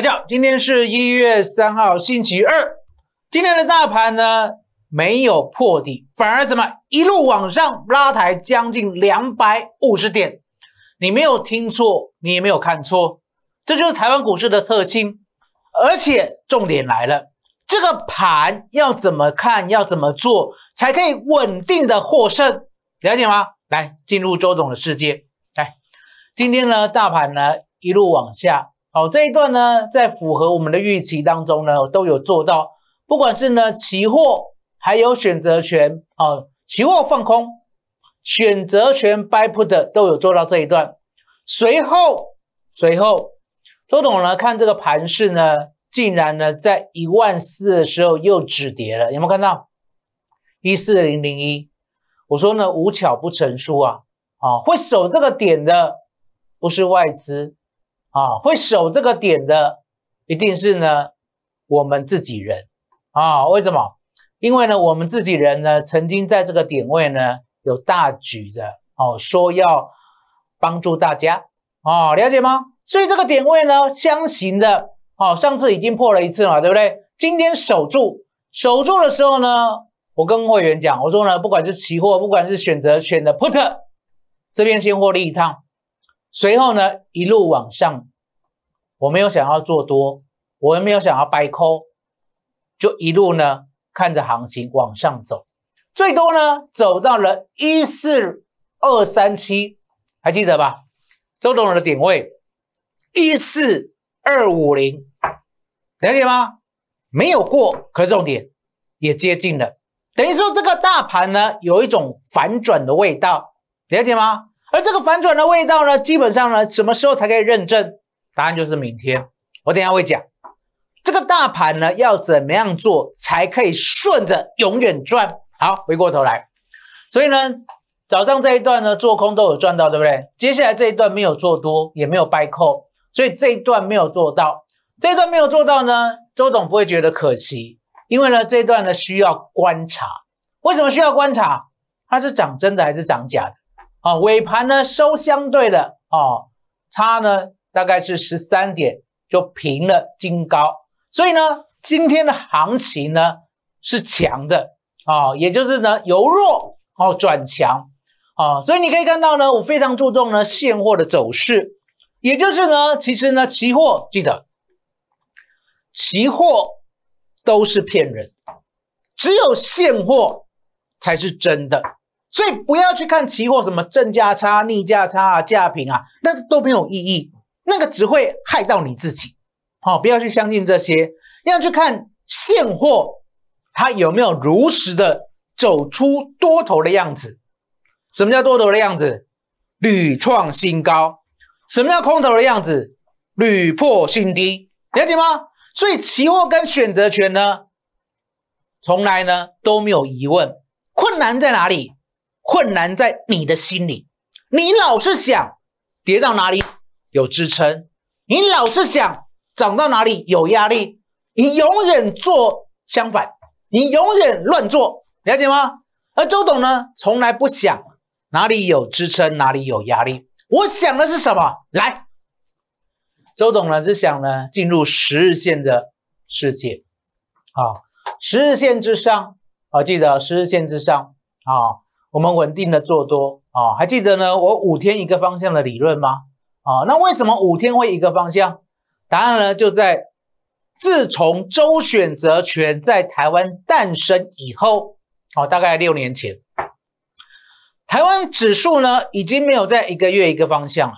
大家好，今天是一月三号，星期二。今天的大盘呢没有破底，反而怎么一路往上拉抬，将近两百五十点。你没有听错，你也没有看错，这就是台湾股市的特性。而且重点来了，这个盘要怎么看，要怎么做，才可以稳定的获胜？了解吗？来，进入周总的世界。来，今天呢，大盘呢一路往下。好，这一段呢，在符合我们的预期当中呢，都有做到。不管是呢期货，还有选择权，好，期货放空，选择权 Buy Put 都有做到这一段。随后，随后，周董呢看这个盘势呢，竟然呢在一万四的时候又止跌了，有没有看到？一四零零一，我说呢，无巧不成书啊，啊，会守这个点的不是外资。啊，会守这个点的，一定是呢我们自己人啊？为什么？因为呢我们自己人呢曾经在这个点位呢有大局的哦，说要帮助大家哦，了解吗？所以这个点位呢，相形的哦，上次已经破了一次嘛，对不对？今天守住守住的时候呢，我跟会员讲，我说呢，不管是期货，不管是选择选的 put，这边先获利一趟。随后呢，一路往上，我没有想要做多，我也没有想要掰抠，就一路呢看着行情往上走，最多呢走到了一四二三七，还记得吧？周董的点位一四二五零，了解吗？没有过可重点，也接近了，等于说这个大盘呢有一种反转的味道，了解吗？而这个反转的味道呢，基本上呢，什么时候才可以认证？答案就是明天。我等下会讲，这个大盘呢要怎么样做才可以顺着永远赚？好，回过头来，所以呢，早上这一段呢做空都有赚到，对不对？接下来这一段没有做多，也没有掰扣，所以这一段没有做到。这一段没有做到呢，周董不会觉得可惜，因为呢这一段呢需要观察。为什么需要观察？它是涨真的还是涨假的？啊，尾盘呢收相对的啊，差呢大概是十三点，就平了金高，所以呢今天的行情呢是强的啊，也就是呢由弱哦转强啊，所以你可以看到呢，我非常注重呢现货的走势，也就是呢其实呢期货记得，期货都是骗人，只有现货才是真的。所以不要去看期货什么正价差、逆价差啊、价平啊，那都没有意义，那个只会害到你自己。好，不要去相信这些，要去看现货，它有没有如实的走出多头的样子？什么叫多头的样子？屡创新高。什么叫空头的样子？屡破新低。了解吗？所以期货跟选择权呢，从来呢都没有疑问，困难在哪里？困难在你的心里，你老是想跌到哪里有支撑，你老是想涨到哪里有压力，你永远做相反，你永远乱做，了解吗？而周董呢，从来不想哪里有支撑，哪里有压力，我想的是什么？来，周董呢是想呢进入十日线的世界，啊，十日线之上，啊，记得十日线之上，啊。我们稳定的做多啊，还记得呢？我五天一个方向的理论吗？啊，那为什么五天会一个方向？答案呢就在自从周选择权在台湾诞生以后，好，大概六年前，台湾指数呢已经没有在一个月一个方向了。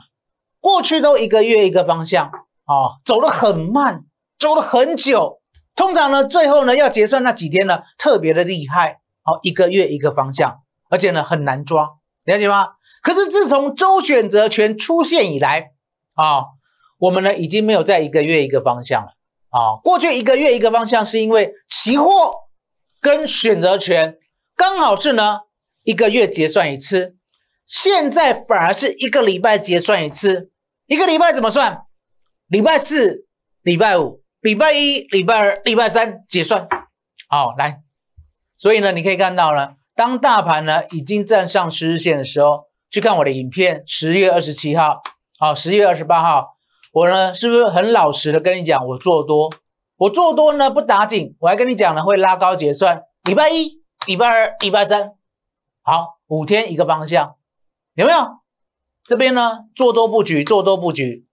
过去都一个月一个方向啊，走得很慢，走了很久。通常呢，最后呢要结算那几天呢特别的厉害。好，一个月一个方向。而且呢，很难抓，了解吗？可是自从周选择权出现以来，啊，我们呢已经没有在一个月一个方向了，啊，过去一个月一个方向是因为期货跟选择权刚好是呢一个月结算一次，现在反而是一个礼拜结算一次，一个礼拜怎么算？礼拜四、礼拜五、礼拜一、礼拜二、礼拜三结算，好来，所以呢，你可以看到了。当大盘呢已经站上十日线的时候，去看我的影片，十月二十七号，好，十月二十八号，我呢是不是很老实的跟你讲，我做多，我做多呢不打紧，我还跟你讲呢会拉高结算，礼拜一、礼拜二、礼拜三，好，五天一个方向，有没有？这边呢做多布局，做多布局，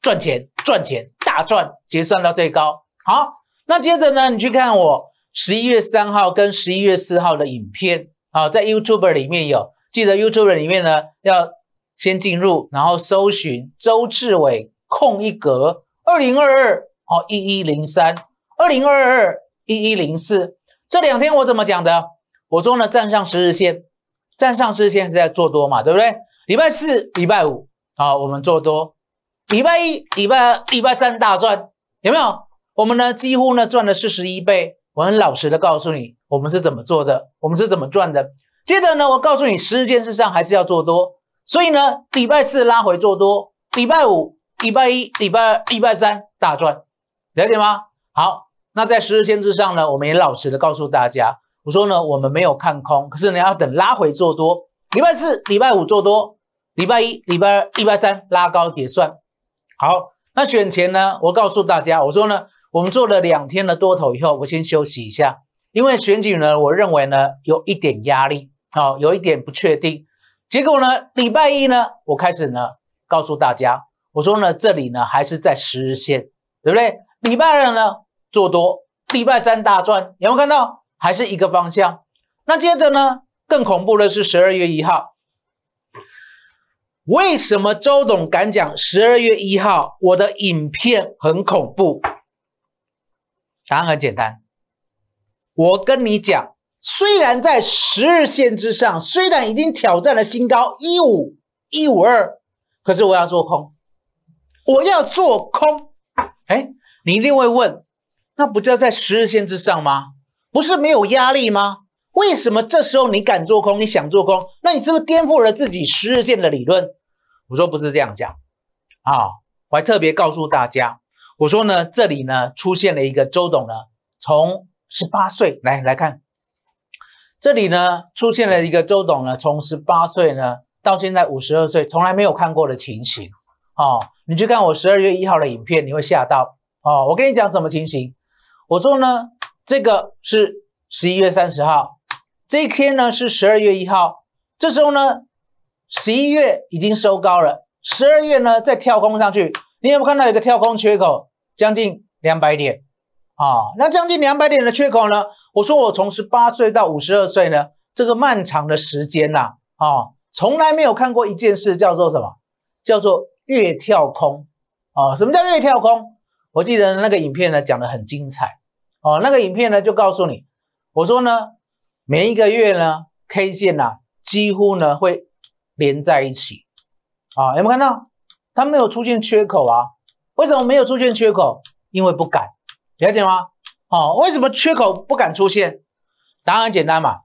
赚钱赚钱大赚，结算到最高。好，那接着呢，你去看我。十一月三号跟十一月四号的影片啊，在 YouTube 里面有，记得 YouTube 里面呢要先进入，然后搜寻周志伟空一格二零二二哦一一零三二零二二一一零四这两天我怎么讲的？我说呢，站上十日线，站上十日线是在做多嘛，对不对？礼拜四、礼拜五啊，我们做多，礼拜一、礼拜二、礼拜三大赚，有没有？我们呢几乎呢赚了四十一倍。我很老实的告诉你，我们是怎么做的，我们是怎么赚的。接着呢，我告诉你，十日线之上还是要做多，所以呢，礼拜四拉回做多，礼拜五、礼拜一、礼拜二、礼拜三大赚，了解吗？好，那在十日线之上呢，我们也老实的告诉大家，我说呢，我们没有看空，可是你要等拉回做多，礼拜四、礼拜五做多，礼拜一、礼拜二、礼拜三拉高结算。好，那选前呢，我告诉大家，我说呢。我们做了两天的多头以后，我先休息一下，因为选举呢，我认为呢有一点压力，好，有一点不确定。结果呢，礼拜一呢，我开始呢告诉大家，我说呢，这里呢还是在十日线，对不对？礼拜二呢做多，礼拜三大赚，有没有看到？还是一个方向。那接着呢，更恐怖的是十二月一号。为什么周董敢讲十二月一号？我的影片很恐怖。答案很简单，我跟你讲，虽然在十日线之上，虽然已经挑战了新高一五一五二，可是我要做空，我要做空。哎，你一定会问，那不就在十日线之上吗？不是没有压力吗？为什么这时候你敢做空？你想做空？那你是不是颠覆了自己十日线的理论？我说不是这样讲，啊，我还特别告诉大家。我说呢，这里呢出现了一个周董呢，从十八岁来来看，这里呢出现了一个周董呢，从十八岁呢到现在五十二岁，从来没有看过的情形。哦，你去看我十二月一号的影片，你会吓到。哦，我跟你讲什么情形？我说呢，这个是十一月三十号，这一天呢是十二月一号，这时候呢，十一月已经收高了，十二月呢再跳空上去。你有没有看到有一个跳空缺口，将近两百点，啊，那将近两百点的缺口呢？我说我从十八岁到五十二岁呢，这个漫长的时间呐，啊，从来没有看过一件事叫做什么？叫做月跳空，啊，什么叫月跳空？我记得那个影片呢讲的很精彩，哦，那个影片呢就告诉你，我说呢，每一个月呢，K 线啊，几乎呢会连在一起，啊，有没有看到？它没有出现缺口啊？为什么没有出现缺口？因为不敢，了解吗？哦，为什么缺口不敢出现？答案简单嘛，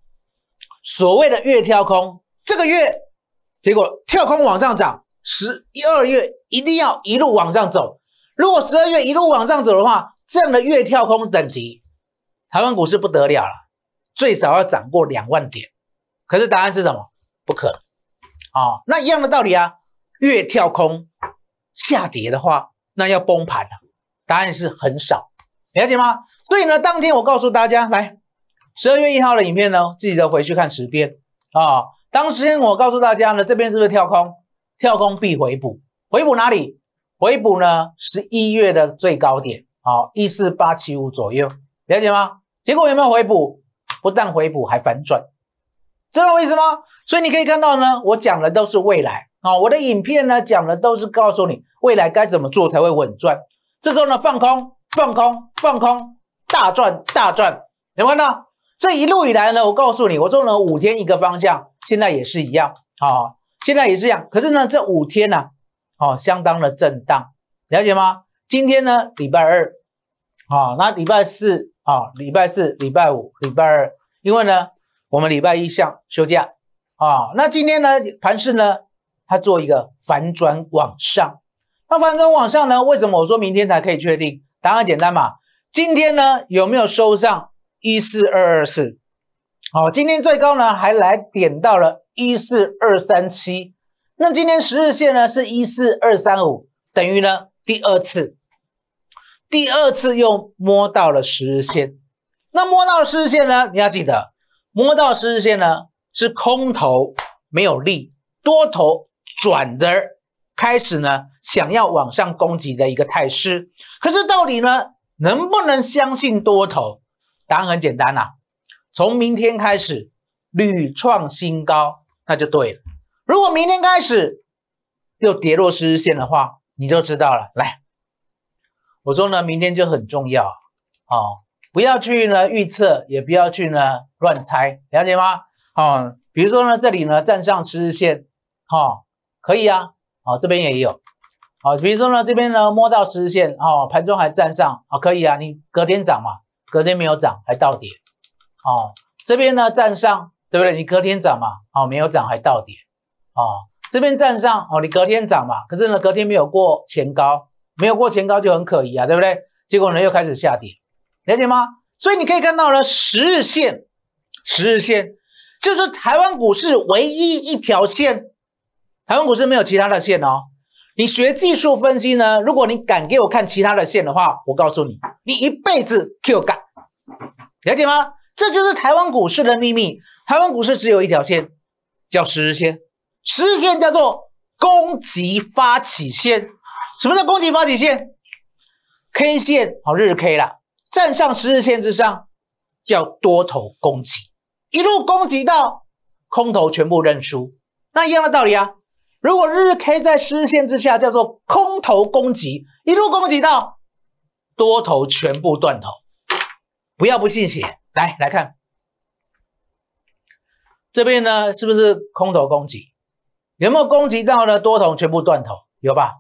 所谓的月跳空，这个月结果跳空往上涨，十一二月一定要一路往上走。如果十二月一路往上走的话，这样的月跳空等级，台湾股市不得了了，最少要涨过两万点。可是答案是什么？不可。哦，那一样的道理啊，月跳空。下跌的话，那要崩盘了。答案是很少，了解吗？所以呢，当天我告诉大家，来十二月一号的影片呢，记得回去看十遍啊。当时我告诉大家呢，这边是不是跳空？跳空必回补，回补哪里？回补呢？十一月的最高点，好，一四八七五左右，了解吗？结果有没有回补？不但回补，还反转，知道我意思吗？所以你可以看到呢，我讲的都是未来，好，我的影片呢讲的都是告诉你未来该怎么做才会稳赚。这时候呢放空放空放空，大赚大赚，有看到？这一路以来呢，我告诉你，我做了五天一个方向，现在也是一样。好，现在也是一样。可是呢，这五天呢，哦，相当的震荡，了解吗？今天呢，礼拜二，啊，那礼拜四啊，礼拜四、礼拜五、礼拜二，因为呢，我们礼拜一向休假。啊，那今天呢，盘市呢？它做一个反转往上，那反转往上呢？为什么我说明天才可以确定？答案简单嘛，今天呢有没有收上一四二二四？好，今天最高呢还来点到了一四二三七，那今天十日线呢是一四二三五，等于呢第二次，第二次又摸到了十日线。那摸到十日线呢？你要记得，摸到十日线呢是空头没有利，多头。转的开始呢，想要往上攻击的一个态势，可是到底呢，能不能相信多头？答案很简单了，从明天开始屡创新高，那就对了。如果明天开始又跌落十日线的话，你就知道了。来，我说呢，明天就很重要，哦，不要去呢预测，也不要去呢乱猜，了解吗？哦，比如说呢，这里呢站上十日线，哈。可以啊，哦，这边也有，哦，比如说呢，这边呢摸到十日线，哦，盘中还站上，哦，可以啊，你隔天涨嘛，隔天没有涨还到跌，哦，这边呢站上，对不对？你隔天涨嘛，哦，没有涨还到跌，哦，这边站上，哦，你隔天涨嘛，可是呢隔天没有过前高，没有过前高就很可疑啊，对不对？结果呢又开始下跌，了解吗？所以你可以看到了十日线，十日线就是台湾股市唯一一条线。台湾股市没有其他的线哦。你学技术分析呢？如果你敢给我看其他的线的话，我告诉你，你一辈子 Q 干。了解吗？这就是台湾股市的秘密。台湾股市只有一条线，叫十日线。十日线叫做攻击发起线。什么叫攻击发起线？K 线好日 K 啦，站上十日线之上，叫多头攻击，一路攻击到空头全部认输。那一样的道理啊。如果日 K 在十日线之下，叫做空头攻击，一路攻击到多头全部断头，不要不信邪。来，来看这边呢，是不是空头攻击？有没有攻击到呢？多头全部断头，有吧？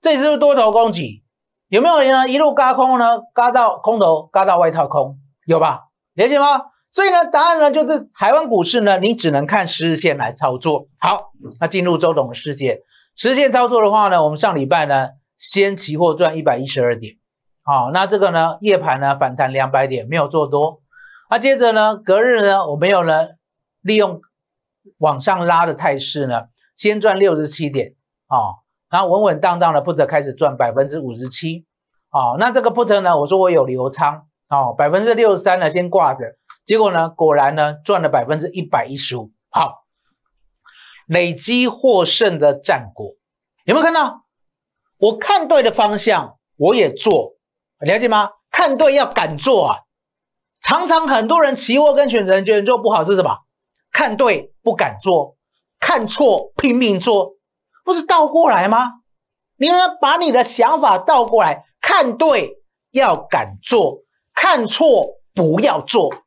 这里是不是多头攻击？有没有人呢？一路嘎空呢？嘎到空头，嘎到外套空，有吧？理解吗？所以呢，答案呢就是台湾股市呢，你只能看十日线来操作。好，那进入周董的世界，十日线操作的话呢，我们上礼拜呢，先期货赚一百一十二点，好，那这个呢，夜盘呢反弹两百点，没有做多。那接着呢，隔日呢，我没又呢利用往上拉的态势呢，先赚六十七点，哦，然后稳稳当当的 put 开始赚百分之五十七，啊，那这个 put 呢，我说我有留仓，哦，百分之六十三呢先挂着。结果呢？果然呢，赚了百分之一百一十五。好，累积获胜的战果有没有看到？我看对的方向，我也做，了解吗？看对要敢做啊！常常很多人期货跟选择，觉得做不好是什么？看对不敢做，看错拼命做，不是倒过来吗？你能把你的想法倒过来看对要敢做，看错不要做。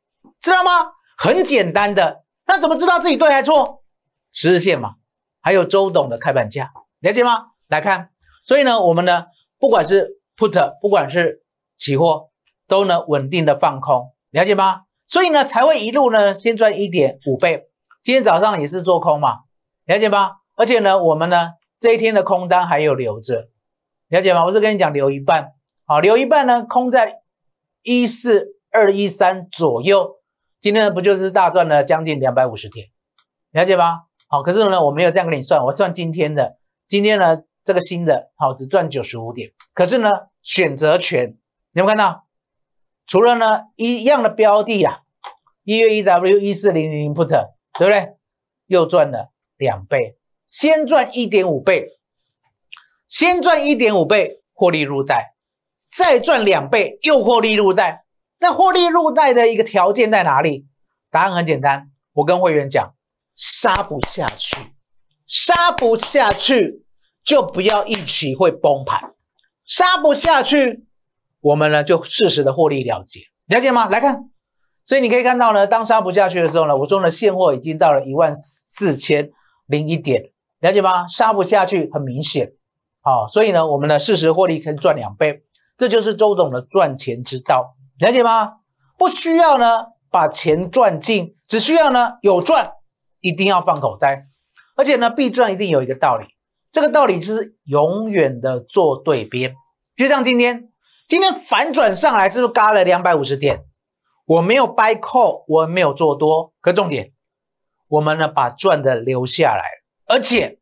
知道吗？很简单的，那怎么知道自己对还错？十日线嘛，还有周董的开盘价，了解吗？来看，所以呢，我们呢，不管是 put，不管是期货，都能稳定的放空，了解吗？所以呢，才会一路呢，先赚一点五倍。今天早上也是做空嘛，了解吗？而且呢，我们呢，这一天的空单还有留着，了解吗？我是跟你讲留一半，好，留一半呢，空在一四二一三左右。今天不就是大赚了将近两百五十点，了解吧？好，可是呢，我没有这样跟你算，我算今天的，今天呢，这个新的好只赚九十五点，可是呢，选择权有没有看到？除了呢一样的标的呀，一月一 W 一四零零零 put，对不对？又赚了两倍，先赚一点五倍，先赚一点五倍获利入袋，再赚两倍又获利入袋。那获利入袋的一个条件在哪里？答案很简单，我跟会员讲，杀不下去，杀不下去就不要一起会崩盘，杀不下去，我们呢就适时的获利了结，了解吗？来看，所以你可以看到呢，当杀不下去的时候呢，我中的现货已经到了一万四千零一点，了解吗？杀不下去，很明显，好，所以呢，我们呢适时获利可以赚两倍，这就是周总的赚钱之道。了解吗？不需要呢，把钱赚进，只需要呢有赚，一定要放口袋。而且呢，必赚一定有一个道理，这个道理就是永远的做对边。就像今天，今天反转上来是不是嘎了两百五十点？我没有掰扣，我没有做多。可重点，我们呢把赚的留下来，而且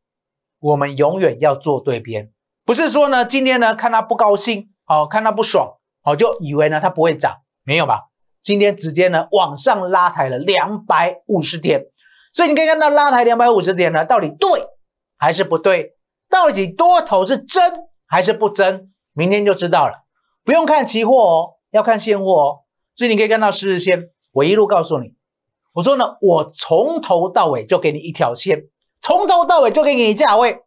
我们永远要做对边，不是说呢今天呢看他不高兴，好看他不爽。哦，就以为呢它不会涨，没有吧？今天直接呢往上拉抬了两百五十点，所以你可以看到拉抬两百五十点呢，到底对还是不对？到底多头是真还是不真？明天就知道了，不用看期货哦，要看现货哦。所以你可以看到十日线，我一路告诉你，我说呢，我从头到尾就给你一条线，从头到尾就给你价位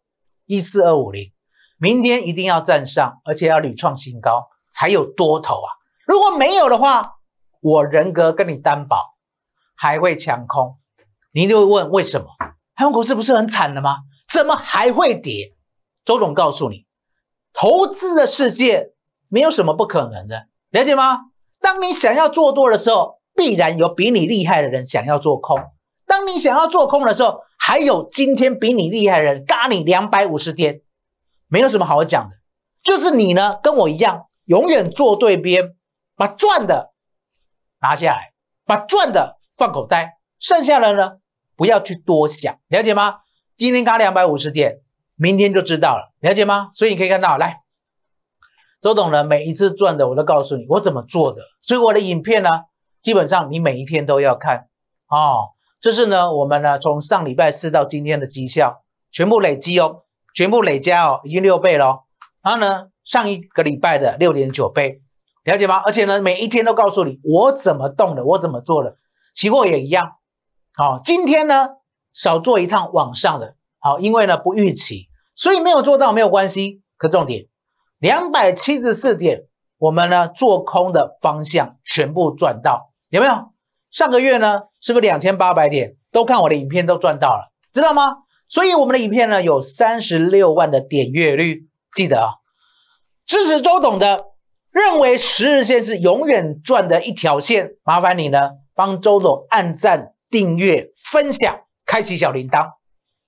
一四二五零，明天一定要站上，而且要屡创新高。还有多头啊！如果没有的话，我人格跟你担保，还会抢空。你就会问为什么？台湾股市不是很惨的吗？怎么还会跌？周总告诉你，投资的世界没有什么不可能的，了解吗？当你想要做多的时候，必然有比你厉害的人想要做空；当你想要做空的时候，还有今天比你厉害的人嘎你两百五十天。没有什么好讲的，就是你呢，跟我一样。永远做对边，把赚的拿下来，把赚的放口袋，剩下的呢不要去多想，了解吗？今天刚两百五十点，明天就知道了，了解吗？所以你可以看到，来，周董呢每一次赚的我都告诉你我怎么做的，所以我的影片呢基本上你每一天都要看，哦，这是呢我们呢从上礼拜四到今天的绩效全部累积哦，全部累加哦，已经六倍咯。然后呢？上一个礼拜的六点九倍，了解吗？而且呢，每一天都告诉你我怎么动的，我怎么做的，期货也一样。好，今天呢少做一趟往上的，好，因为呢不预期，所以没有做到没有关系。可重点，两百七十四点，我们呢做空的方向全部赚到，有没有？上个月呢是不是两千八百点？都看我的影片都赚到了，知道吗？所以我们的影片呢有三十六万的点阅率，记得啊。支持周董的，认为十日线是永远赚的一条线，麻烦你呢，帮周董按赞、订阅、分享、开启小铃铛，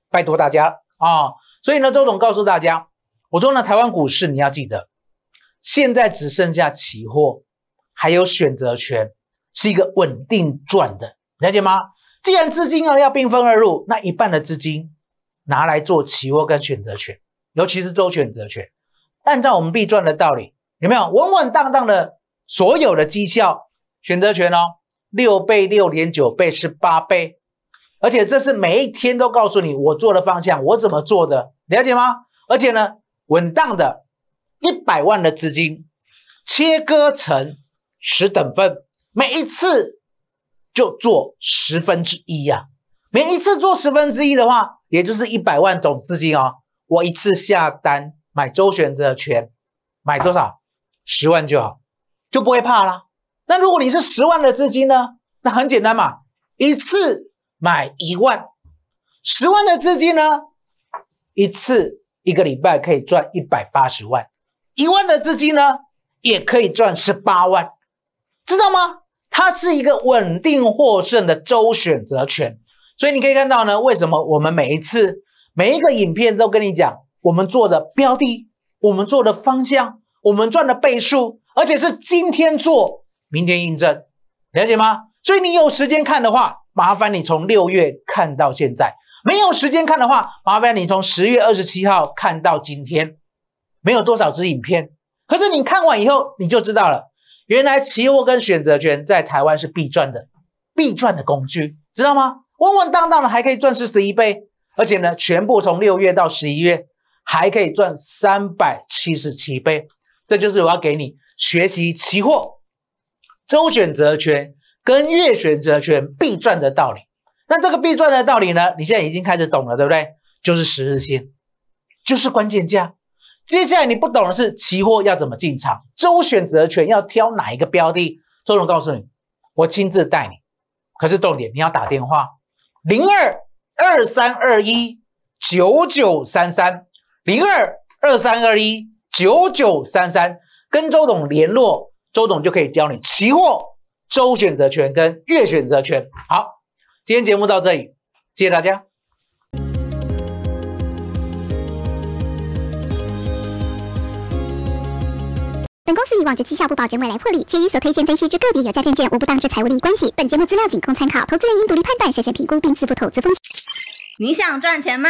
拜托大家啊！所以呢，周董告诉大家，我说呢，台湾股市你要记得，现在只剩下期货还有选择权，是一个稳定赚的，了解吗？既然资金啊要兵分二路，那一半的资金拿来做期货跟选择权，尤其是周选择权。按照我们必赚的道理，有没有稳稳当当的所有的绩效选择权哦？六倍、六点九倍、十八倍，而且这是每一天都告诉你我做的方向，我怎么做的，了解吗？而且呢，稳当的，一百万的资金切割成十等份，每一次就做十分之一呀。每一次做十分之一的话，也就是一百万总资金哦，我一次下单。买周选择权，买多少？十万就好，就不会怕了。那如果你是十万的资金呢？那很简单嘛，一次买一万。十万的资金呢，一次一个礼拜可以赚一百八十万。一万的资金呢，也可以赚十八万，知道吗？它是一个稳定获胜的周选择权，所以你可以看到呢，为什么我们每一次每一个影片都跟你讲。我们做的标的，我们做的方向，我们赚的倍数，而且是今天做，明天印证，了解吗？所以你有时间看的话，麻烦你从六月看到现在；没有时间看的话，麻烦你从十月二十七号看到今天。没有多少支影片，可是你看完以后你就知道了，原来期货跟选择权在台湾是必赚的，必赚的工具，知道吗？稳稳当当的还可以赚四十一倍，而且呢，全部从六月到十一月。还可以赚三百七十七倍，这就是我要给你学习期货周选择权跟月选择权必赚的道理。那这个必赚的道理呢？你现在已经开始懂了，对不对？就是十日线，就是关键价。接下来你不懂的是期货要怎么进场，周选择权要挑哪一个标的。周总告诉你，我亲自带你。可是重点，你要打电话零二二三二一九九三三。零二二三二一九九三三，跟周董联络，周董就可以教你期货周选择权跟月选择权。好，今天节目到这里，谢谢大家。本公司以往绩绩效不保，证未来获利，且与所推荐分析之个别有价证券无不当之财务利益关系。本节目资料仅供参考，投资人应独立判断、审慎评估并自负投资风险。你想赚钱吗？